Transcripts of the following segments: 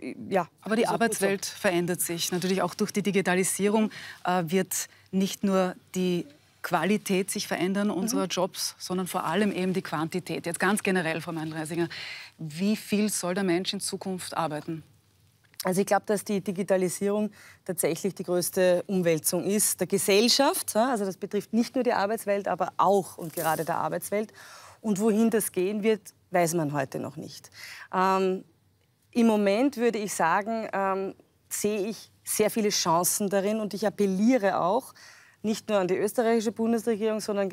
Äh, ja. Aber die Arbeitswelt so. verändert sich. Natürlich auch durch die Digitalisierung äh, wird nicht nur die Qualität sich verändern unserer mhm. Jobs, sondern vor allem eben die Quantität. Jetzt ganz generell, Frau meinl wie viel soll der Mensch in Zukunft arbeiten? Also ich glaube, dass die Digitalisierung tatsächlich die größte Umwälzung ist der Gesellschaft. Also das betrifft nicht nur die Arbeitswelt, aber auch und gerade der Arbeitswelt. Und wohin das gehen wird, weiß man heute noch nicht. Ähm, im Moment würde ich sagen, ähm, sehe ich sehr viele Chancen darin und ich appelliere auch nicht nur an die österreichische Bundesregierung, sondern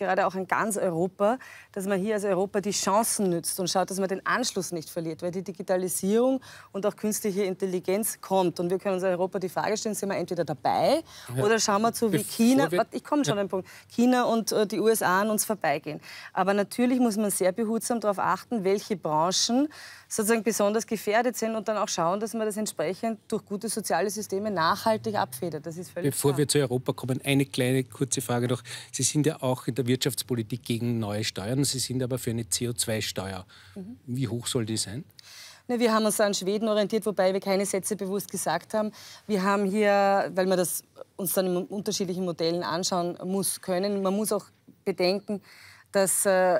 gerade auch in ganz Europa, dass man hier als Europa die Chancen nützt und schaut, dass man den Anschluss nicht verliert, weil die Digitalisierung und auch künstliche Intelligenz kommt. Und wir können uns in Europa die Frage stellen, sind wir entweder dabei ja. oder schauen wir zu, wie Bevor China, warte, ich komme schon ja. an den Punkt, China und äh, die USA an uns vorbeigehen. Aber natürlich muss man sehr behutsam darauf achten, welche Branchen sozusagen besonders gefährdet sind und dann auch schauen, dass man das entsprechend durch gute soziale Systeme nachhaltig abfedert. Das ist völlig Bevor klar. wir zu Europa kommen, eine kleine kurze Frage noch. Sie sind ja auch in der Wirtschaftspolitik gegen neue Steuern. Sie sind aber für eine CO2-Steuer. Mhm. Wie hoch soll die sein? Wir haben uns an Schweden orientiert, wobei wir keine Sätze bewusst gesagt haben. Wir haben hier, weil man das uns dann in unterschiedlichen Modellen anschauen muss können, man muss auch bedenken, dass, äh,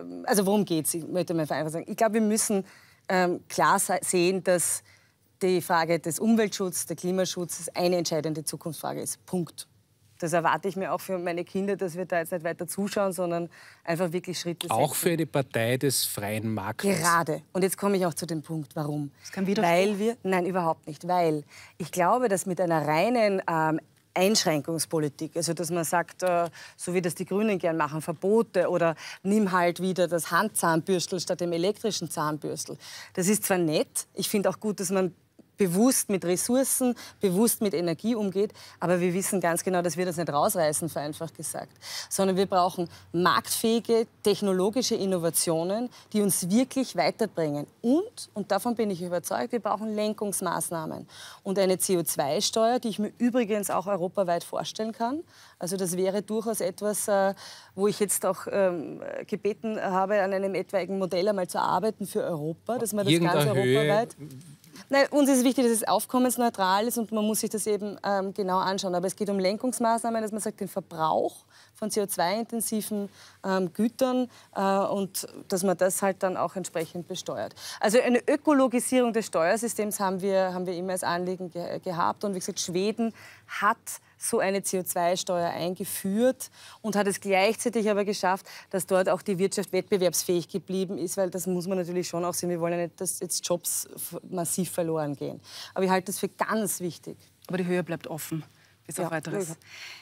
äh, also worum geht es, ich möchte mal einfach sagen. Ich glaube, wir müssen ähm, klar sehen, dass die Frage des Umweltschutzes, der Klimaschutzes eine entscheidende Zukunftsfrage ist. Punkt das erwarte ich mir auch für meine Kinder, dass wir da jetzt nicht weiter zuschauen, sondern einfach wirklich Schritte setzen. Auch für die Partei des freien Marktes. Gerade. Und jetzt komme ich auch zu dem Punkt, warum. Das kann wieder Weil wir, nein, überhaupt nicht. Weil ich glaube, dass mit einer reinen ähm, Einschränkungspolitik, also dass man sagt, äh, so wie das die Grünen gern machen, Verbote oder nimm halt wieder das Handzahnbürstel statt dem elektrischen Zahnbürstel. Das ist zwar nett, ich finde auch gut, dass man bewusst mit Ressourcen, bewusst mit Energie umgeht. Aber wir wissen ganz genau, dass wir das nicht rausreißen, vereinfacht gesagt. Sondern wir brauchen marktfähige technologische Innovationen, die uns wirklich weiterbringen. Und, und davon bin ich überzeugt, wir brauchen Lenkungsmaßnahmen. Und eine CO2-Steuer, die ich mir übrigens auch europaweit vorstellen kann. Also das wäre durchaus etwas, äh, wo ich jetzt auch ähm, gebeten habe, an einem etwaigen Modell einmal zu arbeiten für Europa, dass man das ganz europaweit... Höhe Nein, uns ist wichtig, dass es aufkommensneutral ist und man muss sich das eben ähm, genau anschauen. Aber es geht um Lenkungsmaßnahmen, dass man sagt, den Verbrauch von CO2-intensiven ähm, Gütern äh, und dass man das halt dann auch entsprechend besteuert. Also eine Ökologisierung des Steuersystems haben wir, haben wir immer als Anliegen ge gehabt. Und wie gesagt, Schweden hat so eine CO2-Steuer eingeführt und hat es gleichzeitig aber geschafft, dass dort auch die Wirtschaft wettbewerbsfähig geblieben ist, weil das muss man natürlich schon auch sehen. Wir wollen ja nicht, dass jetzt Jobs massiv verloren gehen. Aber ich halte das für ganz wichtig. Aber die Höhe bleibt offen bis ja, weiteres. Ja.